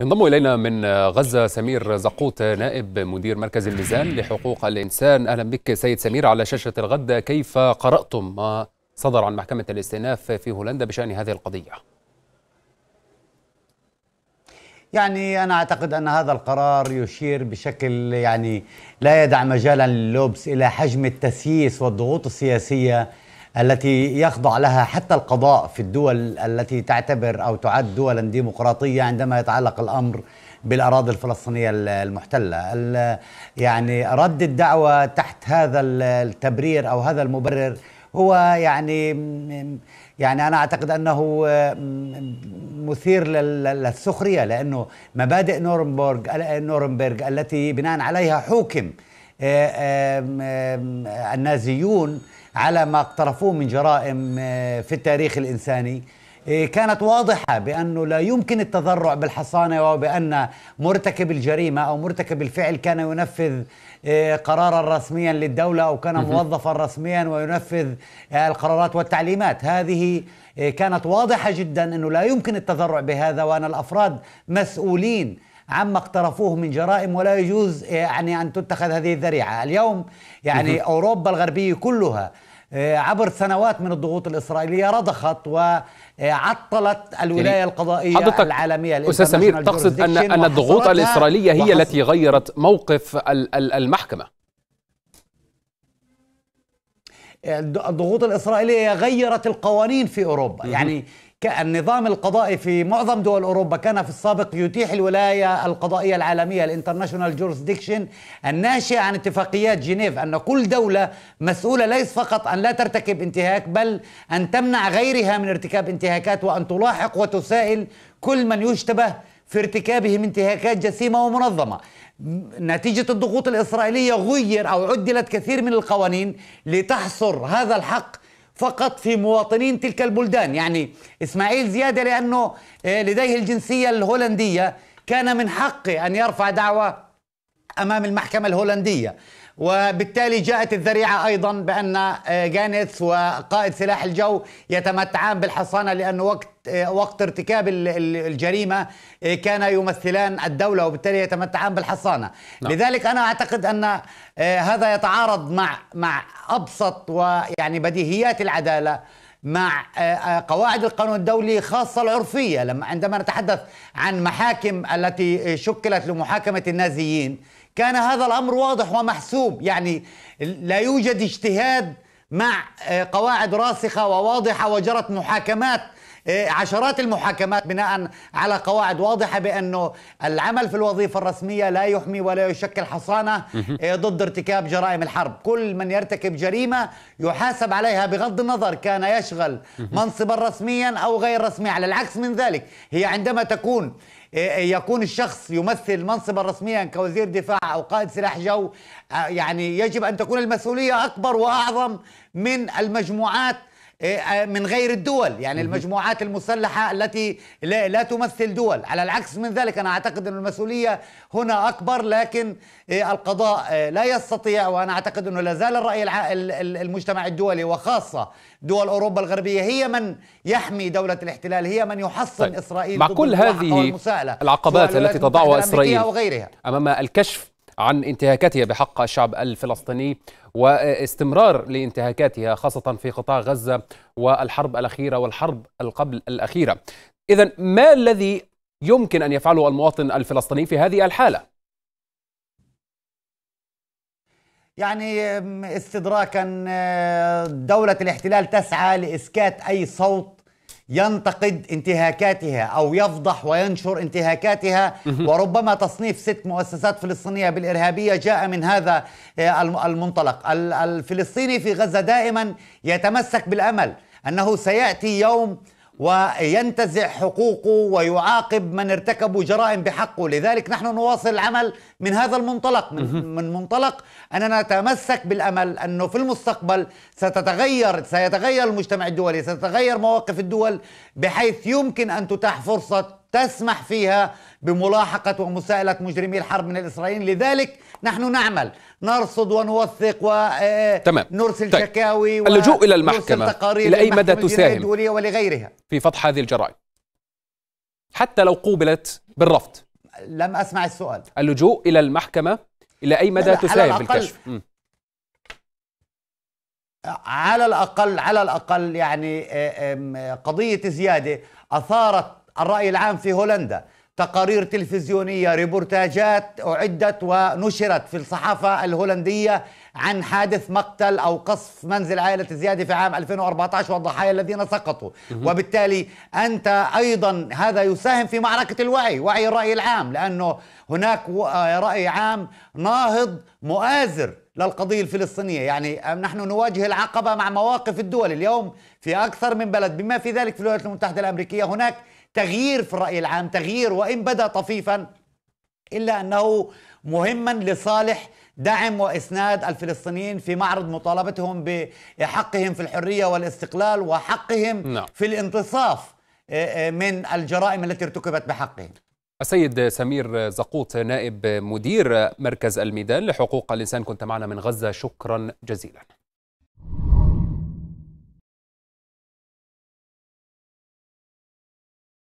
انضم الينا من غزه سمير زقوط نائب مدير مركز الميزان لحقوق الانسان اهلا بك سيد سمير على شاشه الغد كيف قراتم ما صدر عن محكمه الاستئناف في هولندا بشان هذه القضيه يعني انا اعتقد ان هذا القرار يشير بشكل يعني لا يدع مجالا للوبس الى حجم التسييس والضغوط السياسيه التي يخضع لها حتى القضاء في الدول التي تعتبر أو تعد دولا ديمقراطية عندما يتعلق الأمر بالأراضي الفلسطينية المحتلة يعني رد الدعوة تحت هذا التبرير أو هذا المبرر هو يعني يعني انا اعتقد انه مثير للسخريه لانه مبادئ نورنبرغ نورنبرغ التي بناء عليها حوكم آه، النازيون على ما اقترفوه من جرائم آه، في التاريخ الإنساني آه، كانت واضحة بأنه لا يمكن التذرع بالحصانة وبأن مرتكب الجريمة أو مرتكب الفعل كان ينفذ آه، قرارا رسميا للدولة أو كان موظفا رسميا وينفذ القرارات والتعليمات هذه كانت واضحة جدا أنه لا يمكن التذرع بهذا وأن الأفراد مسؤولين عما اقترفوه من جرائم ولا يجوز يعني أن تتخذ هذه الذريعة اليوم يعني أوروبا الغربية كلها آه، عبر سنوات من الضغوط الإسرائيلية رضخت وعطلت الولاية القضائية حضرتك العالمية أستاذ سمير تقصد أن, أن الضغوط الإسرائيلية هي التي غيرت موقف المحكمة الضغوط الإسرائيلية غيرت القوانين في أوروبا يعني النظام القضائي في معظم دول اوروبا كان في السابق يتيح الولايه القضائيه العالميه الانترناشونال جورسديكشن الناشئه عن اتفاقيات جنيف ان كل دوله مسؤوله ليس فقط ان لا ترتكب انتهاك بل ان تمنع غيرها من ارتكاب انتهاكات وان تلاحق وتسائل كل من يشتبه في ارتكابهم انتهاكات جسيمه ومنظمه. نتيجه الضغوط الاسرائيليه غير او عدلت كثير من القوانين لتحصر هذا الحق فقط في مواطنين تلك البلدان يعني إسماعيل زيادة لأنه آه، لديه الجنسية الهولندية كان من حقه أن يرفع دعوة أمام المحكمة الهولندية وبالتالي جاءت الذريعة أيضا بأن آه، جانيتس وقائد سلاح الجو يتمتعان بالحصانة لأن وقت آه، وقت ارتكاب الجريمة آه، كان يمثلان الدولة وبالتالي يتمتعان بالحصانة نعم. لذلك أنا أعتقد أن هذا يتعارض مع مع أبسط ويعني بديهيات العدالة مع قواعد القانون الدولي خاصة العرفية لما عندما نتحدث عن محاكم التي شكلت لمحاكمة النازيين كان هذا الأمر واضح ومحسوب يعني لا يوجد اجتهاد مع آه، قواعد راسخة وواضحة وجرت محاكمات آه، عشرات المحاكمات بناء على قواعد واضحه بانه العمل في الوظيفه الرسميه لا يحمي ولا يشكل حصانه آه، ضد ارتكاب جرائم الحرب، كل من يرتكب جريمه يحاسب عليها بغض النظر كان يشغل منصبا رسميا او غير رسميا، على العكس من ذلك هي عندما تكون يكون الشخص يمثل منصبا رسميا كوزير دفاع أو قائد سلاح جو آه، يعني يجب أن تكون المسؤولية أكبر وأعظم من المجموعات إيه، آه، من غير الدول يعني المجموعات المسلحة التي لا, لا تمثل دول على العكس من ذلك أنا أعتقد أن المسؤولية هنا أكبر لكن إيه، القضاء إيه، لا يستطيع وأنا أعتقد أنه لا زال الرأي المجتمع الدولي وخاصة دول أوروبا الغربية هي من يحمي دولة الاحتلال هي من يحصن طيب. إسرائيل مع كل هذه العقبات التي تضعها إسرائيل وغيرها. أمام الكشف عن انتهاكاتها بحق الشعب الفلسطيني واستمرار لانتهاكاتها خاصة في قطاع غزة والحرب الأخيرة والحرب القبل الأخيرة إذا ما الذي يمكن أن يفعله المواطن الفلسطيني في هذه الحالة؟ يعني استدراكا آه، دولة الاحتلال تسعى لإسكات أي صوت ينتقد انتهاكاتها او يفضح وينشر انتهاكاتها وربما تصنيف ست مؤسسات فلسطينيه بالارهابيه جاء من هذا آه، المنطلق الفلسطيني في غزه دائما يتمسك بالامل انه سياتي يوم وينتزع حقوقه ويعاقب من ارتكبوا جرائم بحقه لذلك نحن نواصل العمل من هذا المنطلق من, من منطلق أننا نتمسك بالأمل أنه في المستقبل ستتغير سيتغير المجتمع الدولي ستتغير مواقف الدول بحيث يمكن أن تتاح فرصة تسمح فيها بملاحقة ومساءلة مجرمي الحرب من الإسرائيليين لذلك نحن نعمل نرصد ونوثق ونرسل آه، طيب. شكاوي اللجوء إلى المحكمة إلى أي مدى تساهم ولغيرها في فتح هذه الجرائم حتى لو قوبلت بالرفض لم أسمع السؤال اللجوء إلى المحكمة إلى أي مدى تساهم في الكشف على الاقل على الاقل يعني آه، قضيه زياده اثارت الراي العام في هولندا تقارير تلفزيونية ريبورتاجات أعدت ونشرت في الصحافة الهولندية عن حادث مقتل أو قصف منزل عائلة الزيادة في عام 2014 والضحايا الذين سقطوا وبالتالي أنت أيضا هذا يساهم في معركة الوعي وعي الرأي العام لأنه هناك آه، رأي عام ناهض مؤازر للقضية الفلسطينية يعني نحن نواجه العقبة مع مواقف الدول اليوم في أكثر من بلد بما في ذلك في الولايات المتحدة الأمريكية هناك تغيير في الرأي العام تغيير وإن بدا طفيفا إلا أنه مهما لصالح دعم واسناد الفلسطينيين في معرض مطالبتهم بحقهم في الحريه والاستقلال وحقهم نعم. في الانتصاف آه، آه، من الجرائم التي ارتكبت بحقهم السيد سمير زقوط نائب مدير مركز الميدان لحقوق الانسان كنت معنا من غزه شكرا جزيلا